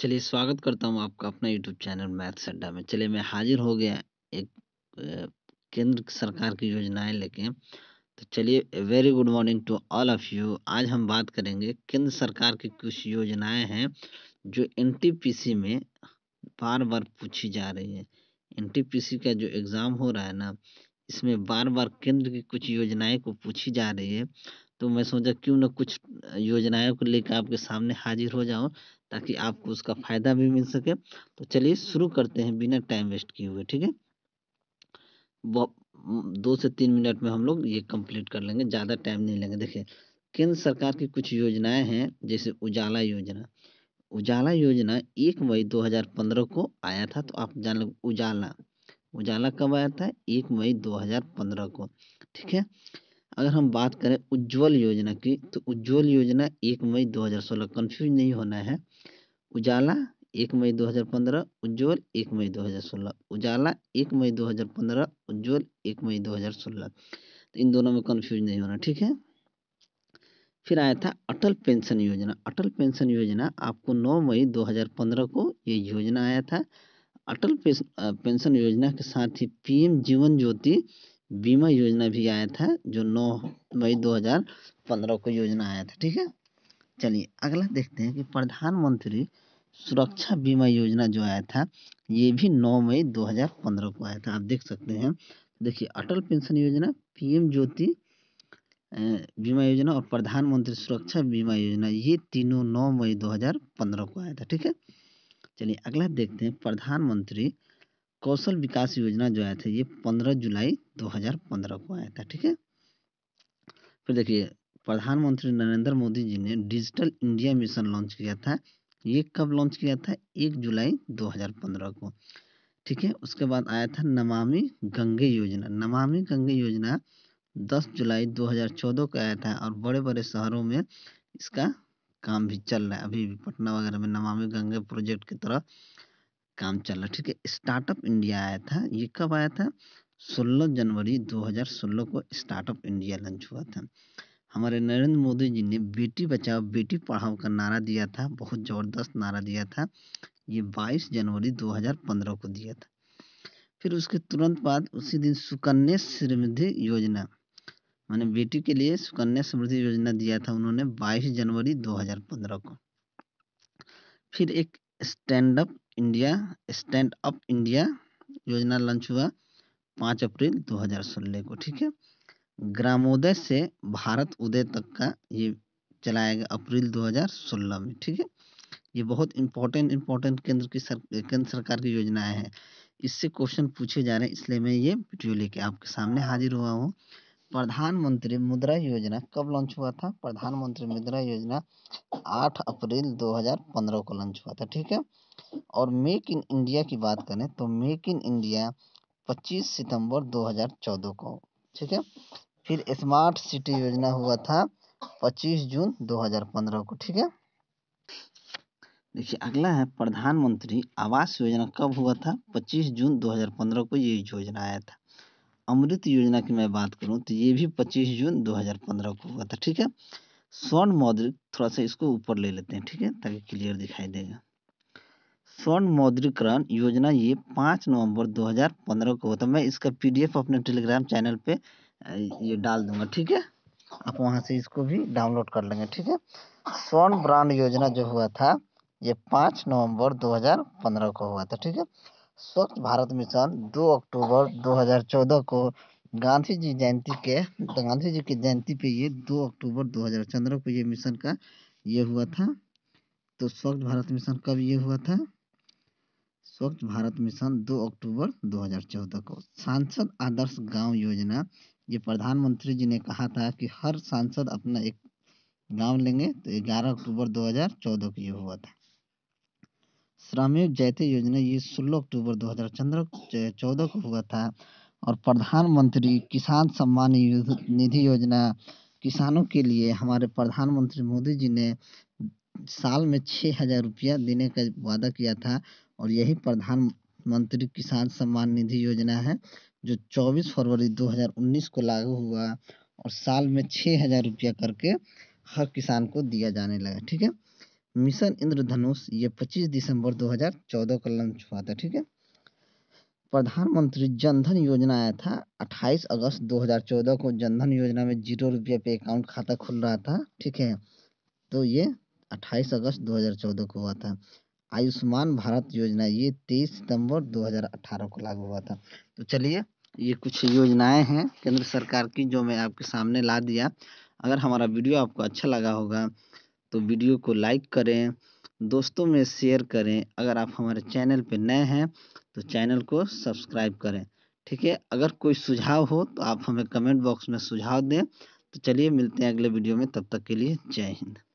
चलिए स्वागत करता हूँ आपका अपना यूट्यूब चैनल मैथ्स अड्डा में चलिए मैं हाजिर हो गया एक केंद्र सरकार की योजनाएं लेके तो चलिए very good morning to all of you आज हम बात करेंगे केंद्र सरकार की कुछ योजनाएं हैं जो एन में बार बार पूछी जा रही है एन का जो एग्ज़ाम हो रहा है ना इसमें बार बार केंद्र की कुछ योजनाएं को पूछी जा रही है तो मैं सोचा क्यों ना कुछ योजनाओं को लेकर आपके सामने हाजिर हो जाऊं ताकि आपको उसका फ़ायदा भी मिल सके तो चलिए शुरू करते हैं बिना टाइम वेस्ट किए हुए ठीक है दो से तीन मिनट में हम लोग ये कंप्लीट कर लेंगे ज़्यादा टाइम नहीं लेंगे देखिए केंद्र सरकार की कुछ योजनाएं हैं जैसे उजाला योजना उजाला योजना एक मई 2015 को आया था तो आप जान लो उजाला उजाला कब आया था एक मई 2015 को ठीक है अगर हम बात करें उज्ज्वल योजना की तो उज्ज्वल योजना एक मई 2016 कन्फ्यूज नहीं होना है उजाला एक मई 2015 उज्ज्वल एक मई 2016 उजाला एक मई 2015 उज्ज्वल एक मई 2016 तो इन दोनों में कन्फ्यूज नहीं होना ठीक है फिर आया था अटल पेंशन योजना अटल पेंशन योजना आपको नौ मई पंद्रह को ये योजना आया था अटल पेंशन योजना के साथ ही पीएम जीवन ज्योति बीमा योजना भी आया था जो नौ मई दो हज़ार पंद्रह को योजना आया था ठीक है चलिए अगला देखते हैं कि प्रधानमंत्री सुरक्षा बीमा योजना जो आया था ये भी नौ मई दो हज़ार पंद्रह को आया था आप देख सकते हैं देखिए अटल पेंशन योजना पीएम ज्योति बीमा योजना और प्रधानमंत्री सुरक्षा बीमा योजना ये तीनों नौ मई दो हज़ार पंद्रह को आया था ठीक है चलिए अगला देखते हैं प्रधानमंत्री कौशल विकास योजना जो आया था ये पंद्रह जुलाई दो हजार पंद्रह को आया था ठीक है फिर देखिए प्रधानमंत्री नरेंद्र मोदी जी ने डिजिटल इंडिया मिशन लॉन्च किया था ये कब लॉन्च किया था एक जुलाई 2015 को ठीक है उसके बाद आया था नमामि गंगे योजना नमामि गंगे योजना 10 जुलाई 2014 को आया था और बड़े बड़े शहरों में इसका काम भी चल रहा है अभी भी पटना वगैरह में नमामि गंगे प्रोजेक्ट की तरह काम चल रहा ठीक है स्टार्टअप इंडिया आया था ये कब आया था 16 जनवरी 2016 को स्टार्टअप इंडिया लॉन्च हुआ था हमारे नरेंद्र मोदी जी ने बेटी बचाओ बेटी पढ़ाओ का नारा दिया था बहुत ज़बरदस्त नारा दिया था ये 22 जनवरी 2015 को दिया था फिर उसके तुरंत बाद उसी दिन सुकन्या समृद्धि योजना मैंने बेटी के लिए सुकन्या समृद्धि योजना दिया था उन्होंने 22 जनवरी 2015 को फिर एक stand up India stand up India योजना लॉन्च हुआ पाँच अप्रैल 2016 को ठीक है ग्रामोदय से भारत उदय तक का ये चलाया गया अप्रैल 2016 में ठीक है ये बहुत इम्पोर्टेंट इम्पोर्टेंट केंद्र की सर, केंद्र सरकार की योजनाएं हैं इससे क्वेश्चन पूछे जा रहे हैं इसलिए मैं ये वीडियो लेके आपके सामने हाजिर हुआ हूँ प्रधानमंत्री मुद्रा योजना कब लॉन्च हुआ था प्रधानमंत्री मुद्रा योजना आठ अप्रैल 2015 को लॉन्च हुआ था ठीक है और मेक इन इंडिया की बात करें तो मेक इन इंडिया 25 सितंबर 2014 को ठीक है फिर स्मार्ट सिटी योजना हुआ था 25 जून 2015 को ठीक है देखिए अगला है प्रधानमंत्री आवास योजना कब हुआ था पच्चीस जून दो को ये योजना आया था अमृत योजना की मैं बात करूँ तो ये भी पच्चीस जून दो हज़ार पंद्रह को हुआ था ठीक है स्वर्ण मौद्रिक थोड़ा सा इसको ऊपर ले लेते हैं ठीक है ताकि क्लियर दिखाई देगा स्वर्ण मौद्रिकरण योजना ये 5 नवंबर 2015 को हुआ था मैं इसका पीडीएफ अपने टेलीग्राम चैनल पे ये डाल दूंगा ठीक है आप वहाँ से इसको भी डाउनलोड कर लेंगे ठीक है स्वर्ण ब्रांड योजना जो हुआ था ये पाँच नवम्बर दो को हुआ था ठीक है स्वच्छ भारत मिशन दो अक्टूबर 2014 को गांधी जी जयंती के गांधी जी की जयंती पे ये दो अक्टूबर 2014 को ये मिशन का ये हुआ था तो स्वच्छ भारत मिशन कब ये हुआ था स्वच्छ भारत मिशन 2 अक्टूबर 2014 को सांसद आदर्श गांव योजना ये प्रधानमंत्री जी ने कहा था कि हर सांसद अपना एक गांव लेंगे तो ग्यारह अक्टूबर 2014 को ये हुआ था श्रमिक जयते योजना ये सोलह अक्टूबर दो हजार चौदह को हुआ था और प्रधानमंत्री किसान सम्मान निधि योजना किसानों के लिए हमारे प्रधानमंत्री मोदी जी ने साल में छः हजार रुपया देने का वादा किया था और यही प्रधानमंत्री किसान सम्मान निधि योजना है जो 24 फरवरी 2019 को लागू हुआ और साल में छः हजार रुपया करके हर किसान को दिया जाने लगा ठीक है मिशन इंद्रधनुष ये 25 दिसंबर 2014 का लॉन्च हुआ था ठीक है प्रधानमंत्री जनधन योजना आया था 28 अगस्त 2014 को जनधन योजना में जीरो रुपया पे अकाउंट खाता खुल रहा था ठीक है तो ये 28 अगस्त 2014 को हुआ था आयुष्मान भारत योजना ये 23 सितंबर 2018 को लागू हुआ था तो चलिए ये कुछ योजनाएं हैं केंद्र सरकार की जो मैं आपके सामने ला दिया अगर हमारा वीडियो आपको अच्छा लगा होगा तो वीडियो को लाइक करें दोस्तों में शेयर करें अगर आप हमारे चैनल पर नए हैं तो चैनल को सब्सक्राइब करें ठीक है अगर कोई सुझाव हो तो आप हमें कमेंट बॉक्स में सुझाव दें तो चलिए मिलते हैं अगले वीडियो में तब तक के लिए जय हिंद